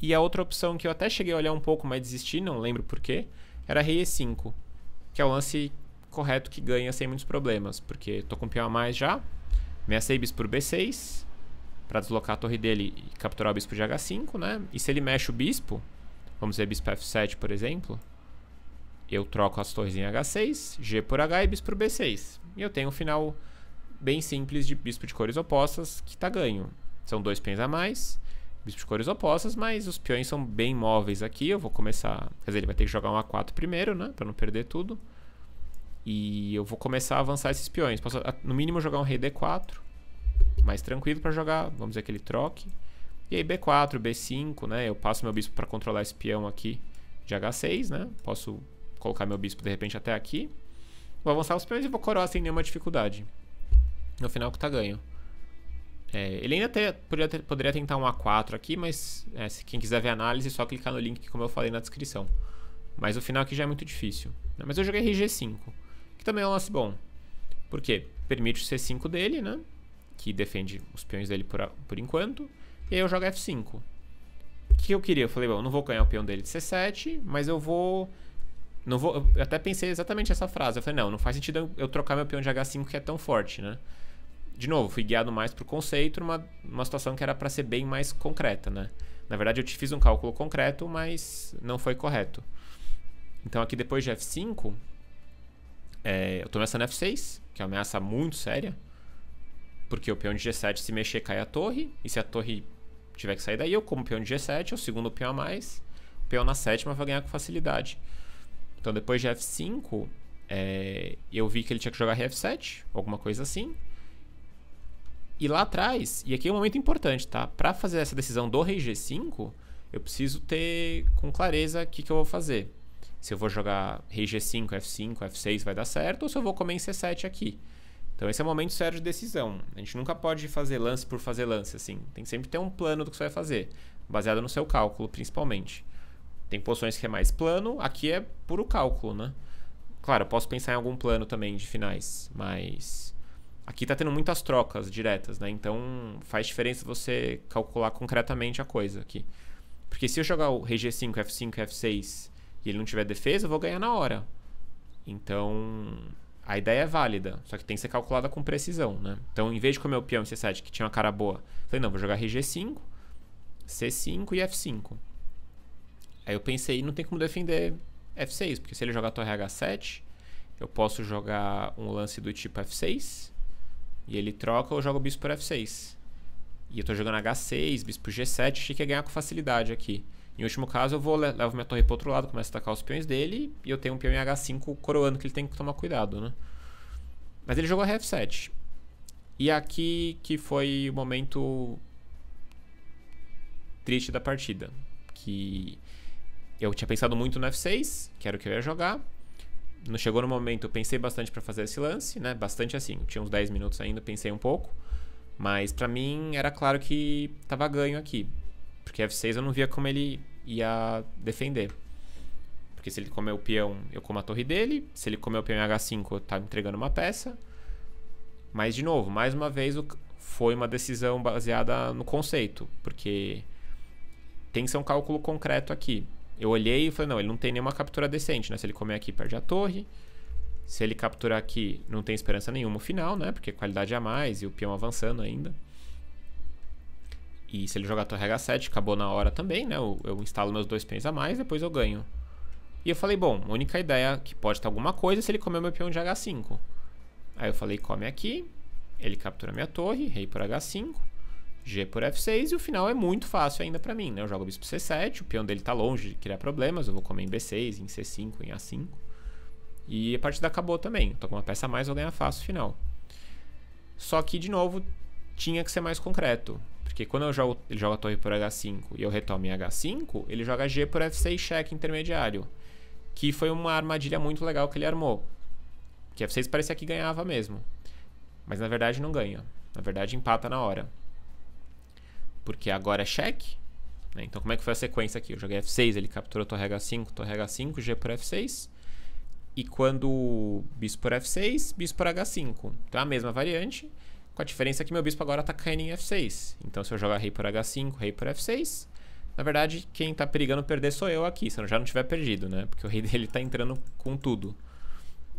E a outra opção que eu até cheguei a olhar um pouco, mas desisti, não lembro porquê, era rei E5. Que é o lance correto que ganha sem muitos problemas. Porque tô com um peão a mais já. Ameacei bispo por B6. para deslocar a torre dele e capturar o bispo de H5, né? E se ele mexe o bispo, vamos ver bispo F7, por exemplo, eu troco as torres em H6, G por H e bispo por B6. E eu tenho um final bem simples de bispo de cores opostas que está ganho. São dois peões a mais, bispo de cores opostas, mas os peões são bem móveis aqui. Eu vou começar. Quer dizer, ele vai ter que jogar um A4 primeiro, né? para não perder tudo. E eu vou começar a avançar esses peões. Posso, no mínimo, jogar um rei D4. Mais tranquilo para jogar. Vamos dizer que ele troque. E aí B4, B5, né? Eu passo meu bispo para controlar esse peão aqui de H6, né? Posso colocar meu bispo de repente até aqui. Vou avançar os peões e vou coroar sem nenhuma dificuldade. No final que tá ganho. É, ele ainda ter, poderia, ter, poderia, tentar um A4 aqui, mas é, se quem quiser ver a análise é só clicar no link como eu falei na descrição. Mas o final aqui já é muito difícil. Né? Mas eu joguei RG5, que também é um lance bom. Por quê? Permite o C5 dele, né? Que defende os peões dele por, por enquanto. E aí eu jogo F5. O que eu queria? Eu falei, bom, não vou ganhar o peão dele de C7, mas eu vou... Não vou eu até pensei exatamente essa frase. Eu falei, não, não faz sentido eu trocar meu peão de H5 que é tão forte, né? De novo, fui guiado mais pro conceito, uma, uma situação que era para ser bem mais concreta, né? Na verdade, eu te fiz um cálculo concreto, mas não foi correto. Então, aqui depois de F5, é, eu tô ameaçando F6, que é uma ameaça muito séria. Porque o peão de G7 se mexer cai a torre, e se a torre tiver que sair daí, eu como peão de G7, o segundo peão a mais, o peão na sétima vai ganhar com facilidade. Então depois de F5, é, eu vi que ele tinha que jogar Rf7, alguma coisa assim. E lá atrás, e aqui é um momento importante, tá? Para fazer essa decisão do rei G5, eu preciso ter com clareza o que, que eu vou fazer. Se eu vou jogar rei G5, F5, F6 vai dar certo, ou se eu vou comer em C7 aqui. Então esse é o momento sério de decisão. A gente nunca pode fazer lance por fazer lance, assim. Tem que sempre ter um plano do que você vai fazer, baseado no seu cálculo, principalmente. Tem posições que é mais plano, aqui é puro cálculo, né? Claro, eu posso pensar em algum plano também de finais, mas aqui tá tendo muitas trocas diretas, né? Então faz diferença você calcular concretamente a coisa aqui. Porque se eu jogar o rg 5 F5, F6 e ele não tiver defesa, eu vou ganhar na hora. Então, a ideia é válida, só que tem que ser calculada com precisão, né? Então, em vez de comer o peão C7, que tinha uma cara boa, falei, não, vou jogar RG5, C5 e F5. Aí eu pensei, não tem como defender F6, porque se ele jogar torre H7, eu posso jogar um lance do tipo F6, e ele troca, eu jogo o bispo por F6. E eu tô jogando H6, bispo G7, achei que ia ganhar com facilidade aqui. Em último caso, eu vou levo minha torre pro outro lado, começo a atacar os peões dele e eu tenho um peão em H5 coroando que ele tem que tomar cuidado, né? Mas ele jogou F7. E aqui que foi o momento triste da partida, que eu tinha pensado muito no F6, que era o que eu ia jogar. Não chegou no momento, eu pensei bastante para fazer esse lance, né? Bastante assim, tinha uns 10 minutos ainda, pensei um pouco. Mas para mim era claro que tava ganho aqui. Porque F6 eu não via como ele e a defender. Porque se ele comer o peão, eu como a torre dele. Se ele comer o peão em H5, eu tá entregando uma peça. Mas, de novo, mais uma vez, foi uma decisão baseada no conceito. Porque tem que ser um cálculo concreto aqui. Eu olhei e falei, não, ele não tem nenhuma captura decente, né? Se ele comer aqui, perde a torre. Se ele capturar aqui, não tem esperança nenhuma no final, né? Porque qualidade a mais e o peão avançando ainda. E se ele jogar a torre H7, acabou na hora também, né? Eu, eu instalo meus dois peões a mais, depois eu ganho. E eu falei, bom, a única ideia que pode ter alguma coisa é se ele comer meu peão de H5. Aí eu falei, come aqui, ele captura minha torre, rei por H5, G por F6, e o final é muito fácil ainda pra mim, né? Eu jogo bispo C7, o peão dele tá longe de criar problemas, eu vou comer em B6, em C5, em A5. E a partida acabou também, tô com uma peça a mais, eu ganho fácil o final. Só que, de novo, tinha que ser mais concreto. Porque quando eu jogo, ele joga torre por H5 e eu retomo em H5, ele joga G por F6 cheque intermediário. Que foi uma armadilha muito legal que ele armou. Que F6 parecia que ganhava mesmo. Mas na verdade não ganha. Na verdade empata na hora. Porque agora é cheque. Né? Então como é que foi a sequência aqui? Eu joguei F6, ele capturou torre H5, torre H5, G por F6. E quando bispo por F6, bispo por H5. Então é a mesma variante. Com a diferença que meu bispo agora está caindo em F6. Então, se eu jogar rei por H5, rei por F6, na verdade, quem está perigando perder sou eu aqui, se eu já não tiver perdido, né? Porque o rei dele está entrando com tudo.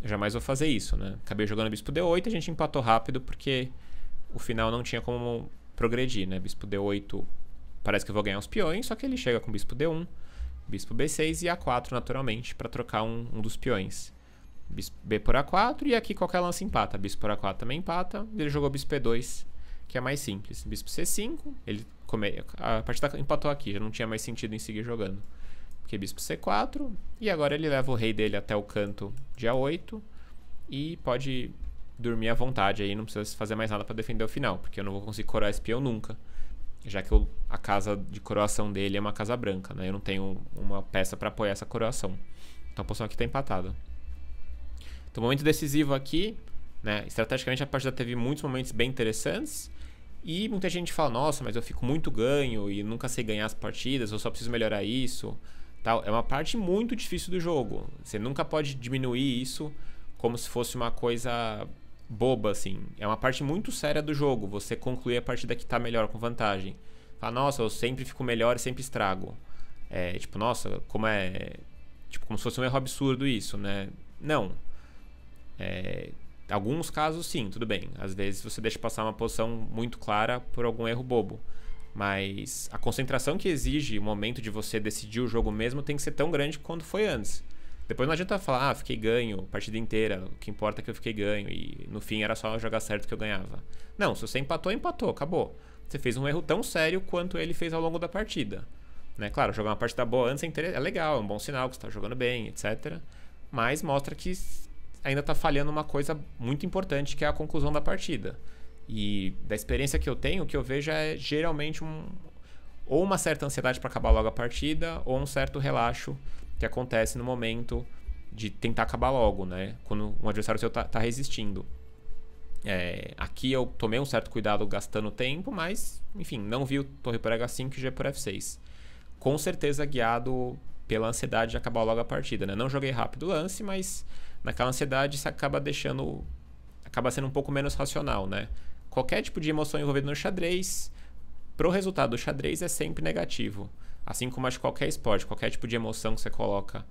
Eu jamais vou fazer isso, né? Acabei jogando bispo D8, a gente empatou rápido porque o final não tinha como progredir, né? Bispo D8 parece que eu vou ganhar os peões, só que ele chega com bispo D1, bispo B6 e A4 naturalmente para trocar um, um dos peões bispo B por A4 e aqui qualquer lance empata. Bispo por A4 também empata. Ele jogou bispo B2, que é mais simples. Bispo C5, ele come... a partida empatou aqui, já não tinha mais sentido em seguir jogando. Porque bispo C4, e agora ele leva o rei dele até o canto de A8 e pode dormir à vontade aí, não precisa fazer mais nada para defender o final, porque eu não vou conseguir coroar esse peão nunca. Já que eu, a casa de coroação dele é uma casa branca, né? Eu não tenho uma peça para apoiar essa coroação. Então a posição aqui tá empatada. Então, momento decisivo aqui, né? Estrategicamente a partida teve muitos momentos bem interessantes. E muita gente fala, nossa, mas eu fico muito ganho e nunca sei ganhar as partidas, eu só preciso melhorar isso. Tal. É uma parte muito difícil do jogo. Você nunca pode diminuir isso como se fosse uma coisa boba, assim. É uma parte muito séria do jogo, você concluir a partida que está melhor com vantagem. Fala, nossa, eu sempre fico melhor e sempre estrago. É, tipo, nossa, como é. Tipo, como se fosse um erro absurdo isso, né? Não. É, alguns casos, sim, tudo bem. Às vezes você deixa passar uma posição muito clara por algum erro bobo. Mas a concentração que exige o momento de você decidir o jogo mesmo tem que ser tão grande quanto foi antes. Depois não adianta falar, ah, fiquei ganho, partida inteira, o que importa é que eu fiquei ganho, e no fim era só jogar certo que eu ganhava. Não, se você empatou, empatou, acabou. Você fez um erro tão sério quanto ele fez ao longo da partida. Né? Claro, jogar uma partida boa antes é, é legal, é um bom sinal que você está jogando bem, etc. Mas mostra que ainda está falhando uma coisa muito importante, que é a conclusão da partida. E da experiência que eu tenho, o que eu vejo é geralmente um, ou uma certa ansiedade para acabar logo a partida, ou um certo relaxo que acontece no momento de tentar acabar logo, né? Quando um adversário seu está tá resistindo. É, aqui eu tomei um certo cuidado gastando tempo, mas, enfim, não vi o Torre por H5 e G por F6. Com certeza guiado pela ansiedade de acabar logo a partida, né? Não joguei rápido o lance, mas naquela ansiedade se acaba deixando. acaba sendo um pouco menos racional, né? Qualquer tipo de emoção envolvida no xadrez, pro resultado do xadrez é sempre negativo. Assim como acho qualquer esporte, qualquer tipo de emoção que você coloca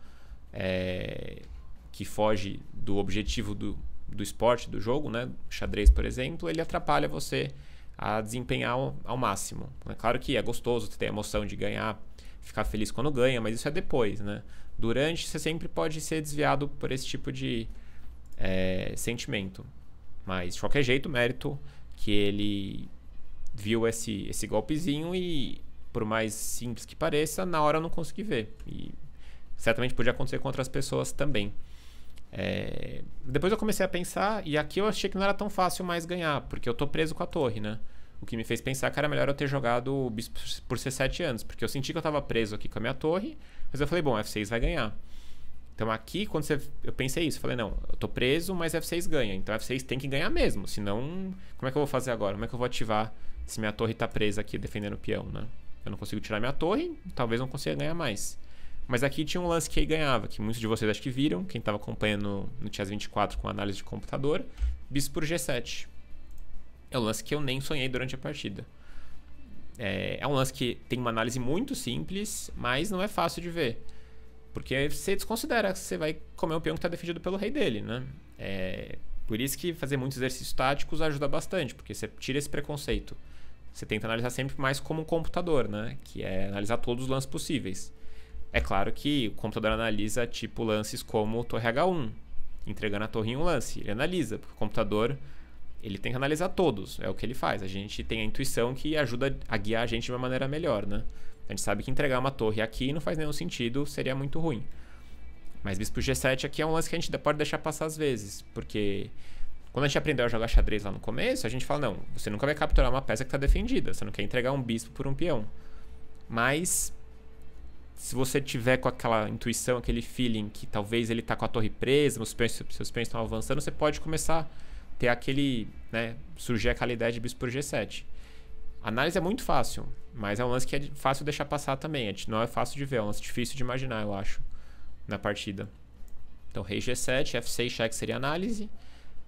é, que foge do objetivo do, do esporte, do jogo, né? Xadrez, por exemplo, ele atrapalha você a desempenhar ao, ao máximo. É claro que é gostoso ter a emoção de ganhar, ficar feliz quando ganha, mas isso é depois, né? durante, você sempre pode ser desviado por esse tipo de é, sentimento. Mas, de qualquer jeito, mérito que ele viu esse, esse golpezinho e, por mais simples que pareça, na hora eu não consegui ver. E certamente podia acontecer com outras pessoas também. É... Depois eu comecei a pensar, e aqui eu achei que não era tão fácil mais ganhar, porque eu tô preso com a torre, né? O que me fez pensar que era melhor eu ter jogado o por C7 anos, porque eu senti que eu estava preso aqui com a minha torre, mas eu falei, bom, F6 vai ganhar. Então aqui, quando você. Eu pensei isso, falei, não, eu tô preso, mas F6 ganha. Então F6 tem que ganhar mesmo. Senão, como é que eu vou fazer agora? Como é que eu vou ativar se minha torre tá presa aqui defendendo o peão, né? Eu não consigo tirar minha torre, talvez não consiga ganhar mais. Mas aqui tinha um lance que aí ganhava, que muitos de vocês acho que viram, quem estava acompanhando no TIAS 24 com análise de computador, bispo por G7 é um lance que eu nem sonhei durante a partida. É, é um lance que tem uma análise muito simples, mas não é fácil de ver. Porque você desconsidera que você vai comer um peão que está defendido pelo rei dele, né? É, por isso que fazer muitos exercícios táticos ajuda bastante, porque você tira esse preconceito. Você tenta analisar sempre mais como um computador, né? Que é analisar todos os lances possíveis. É claro que o computador analisa tipo lances como torre H1, entregando a torre em um lance. Ele analisa, porque o computador ele tem que analisar todos, é o que ele faz. A gente tem a intuição que ajuda a guiar a gente de uma maneira melhor, né? A gente sabe que entregar uma torre aqui não faz nenhum sentido, seria muito ruim. Mas bispo G7 aqui é um lance que a gente pode deixar passar às vezes, porque quando a gente aprendeu a jogar xadrez lá no começo, a gente fala, não, você nunca vai capturar uma peça que está defendida, você não quer entregar um bispo por um peão. Mas se você tiver com aquela intuição, aquele feeling que talvez ele está com a torre presa, os seus peões estão avançando, você pode começar ter aquele, né, surgir aquela ideia de bispo por G7. análise é muito fácil, mas é um lance que é fácil deixar passar também. É, não é fácil de ver, é um lance difícil de imaginar, eu acho, na partida. Então, rei G7, F6, cheque seria análise.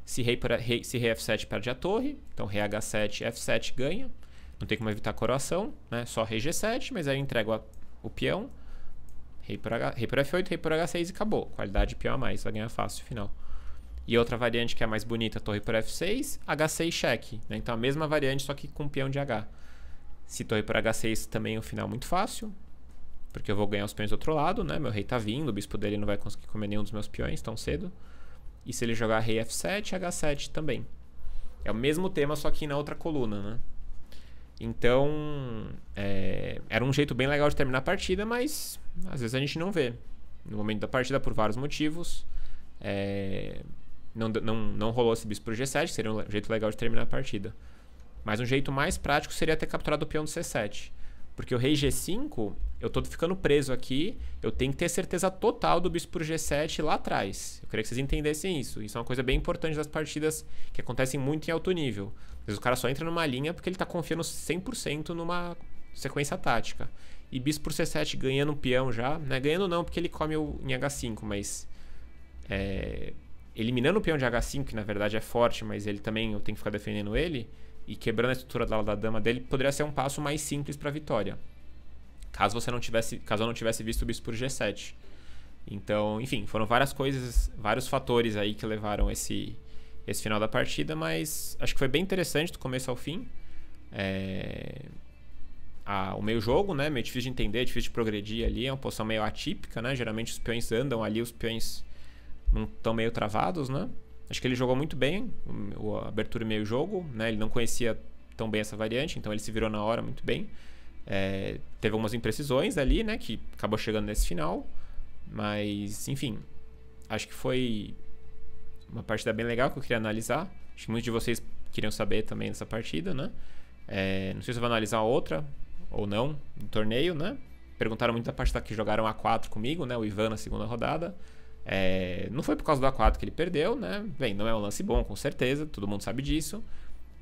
Se rei, para, rei, se rei F7 perde a torre, então rei H7, F7 ganha. Não tem como evitar a coroação, né? Só rei G7, mas aí eu entrego a, o peão. Rei por, H, rei por F8, rei por H6 e acabou. Qualidade peão a mais, vai ganhar fácil final. E outra variante que é mais bonita, torre por F6, H6 cheque. Né? Então a mesma variante, só que com peão de H. Se torre por H6 também é um final muito fácil, porque eu vou ganhar os peões do outro lado, né? Meu rei tá vindo, o bispo dele não vai conseguir comer nenhum dos meus peões tão cedo. E se ele jogar rei F7, H7 também. É o mesmo tema, só que na outra coluna, né? Então, é... era um jeito bem legal de terminar a partida, mas às vezes a gente não vê. No momento da partida, por vários motivos. É, não, não, não rolou esse bispo pro G7, que seria um jeito legal de terminar a partida. Mas um jeito mais prático seria ter capturado o peão do C7. Porque o rei G5, eu tô ficando preso aqui, eu tenho que ter certeza total do bispo pro G7 lá atrás. Eu queria que vocês entendessem isso. Isso é uma coisa bem importante das partidas que acontecem muito em alto nível. Às vezes o cara só entra numa linha porque ele tá confiando 100% numa sequência tática. E bispo por C7 ganhando um peão já, né? Ganhando não, porque ele come o em H5, mas... É, eliminando o peão de H5, que na verdade é forte, mas ele também eu tenho que ficar defendendo ele, e quebrando a estrutura da, da dama dele, poderia ser um passo mais simples para a vitória. Caso você não tivesse, caso eu não tivesse visto o bispo por G7. Então, enfim, foram várias coisas, vários fatores aí que levaram esse esse final da partida, mas acho que foi bem interessante do começo ao fim. É... Ah, o meio jogo, né? Meio difícil de entender, difícil de progredir ali, é uma posição meio atípica, né? Geralmente os peões andam ali, os peões não estão meio travados, né? Acho que ele jogou muito bem, o, a abertura e meio jogo, né? Ele não conhecia tão bem essa variante, então ele se virou na hora muito bem. É, teve algumas imprecisões ali, né? Que acabou chegando nesse final. Mas, enfim, acho que foi uma partida bem legal que eu queria analisar. Acho que muitos de vocês queriam saber também dessa partida, né? É, não sei se eu vou analisar outra ou não no torneio, né? Perguntaram muito da partida que jogaram A4 comigo, né? O Ivan na segunda rodada. É, não foi por causa do A4 que ele perdeu, né? Bem, não é um lance bom, com certeza, todo mundo sabe disso.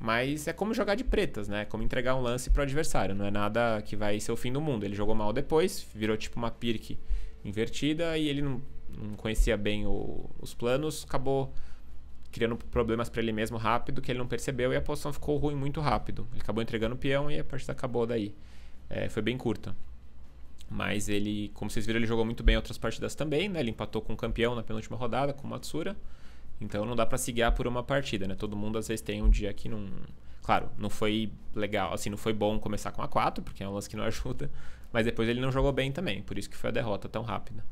Mas é como jogar de pretas, né? É como entregar um lance pro adversário, não é nada que vai ser o fim do mundo. Ele jogou mal depois, virou tipo uma pirque invertida e ele não, não conhecia bem o, os planos, acabou criando problemas para ele mesmo rápido que ele não percebeu e a posição ficou ruim muito rápido. Ele acabou entregando o peão e a partida acabou daí. É, foi bem curta. Mas ele, como vocês viram, ele jogou muito bem em outras partidas também, né? Ele empatou com o campeão na penúltima rodada, com o Matsura. Então não dá para se guiar por uma partida, né? Todo mundo às vezes tem um dia que não. Claro, não foi legal, assim, não foi bom começar com a 4, porque é um lance que não ajuda. Mas depois ele não jogou bem também, por isso que foi a derrota tão rápida.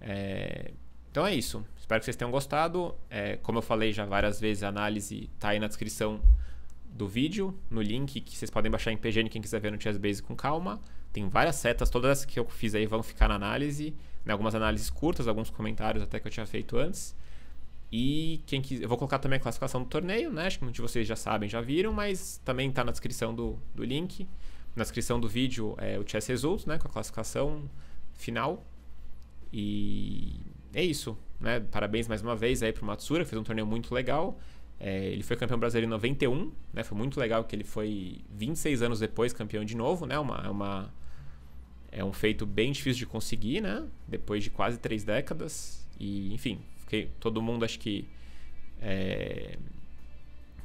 É... Então é isso. Espero que vocês tenham gostado. É, como eu falei já várias vezes, a análise tá aí na descrição do vídeo, no link que vocês podem baixar em PGN quem quiser ver no Chess Base com calma. Tem várias setas, todas essas que eu fiz aí vão ficar na análise, né? algumas análises curtas, alguns comentários até que eu tinha feito antes. E quem quiser, eu vou colocar também a classificação do torneio, né? Acho que muitos de vocês já sabem, já viram, mas também está na descrição do, do link. Na descrição do vídeo é o Chess Results, né? Com a classificação final. E é isso, né? Parabéns mais uma vez aí pro Matsura, fez um torneio muito legal. É, ele foi campeão brasileiro em 91, né? Foi muito legal que ele foi 26 anos depois campeão de novo, né? Uma, é uma, é um feito bem difícil de conseguir, né? Depois de quase três décadas. E, enfim, fiquei, todo mundo acho que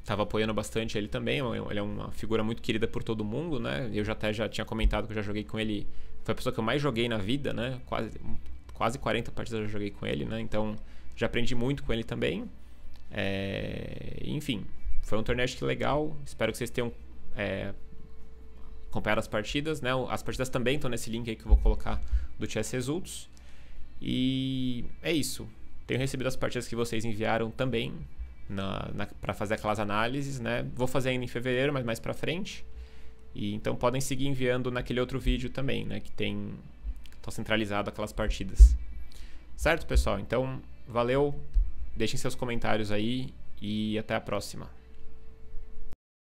estava é, apoiando bastante ele também. É ele é uma figura muito querida por todo mundo, né? Eu já até já tinha comentado que eu já joguei com ele. Foi a pessoa que eu mais joguei na vida, né? Quase, quase 40 partidas eu já joguei com ele, né? Então já aprendi muito com ele também. É, enfim, foi um torneio que legal. Espero que vocês tenham é, acompanhado as partidas. Né? As partidas também estão nesse link aí que eu vou colocar do Chess Results. E é isso. Tenho recebido as partidas que vocês enviaram também na, na para fazer aquelas análises. Né? Vou fazer ainda em fevereiro, mas mais para frente. E então podem seguir enviando naquele outro vídeo também, né? Que tem. Tá centralizado aquelas partidas. Certo, pessoal? Então, valeu. Deixem seus comentários aí e até a próxima.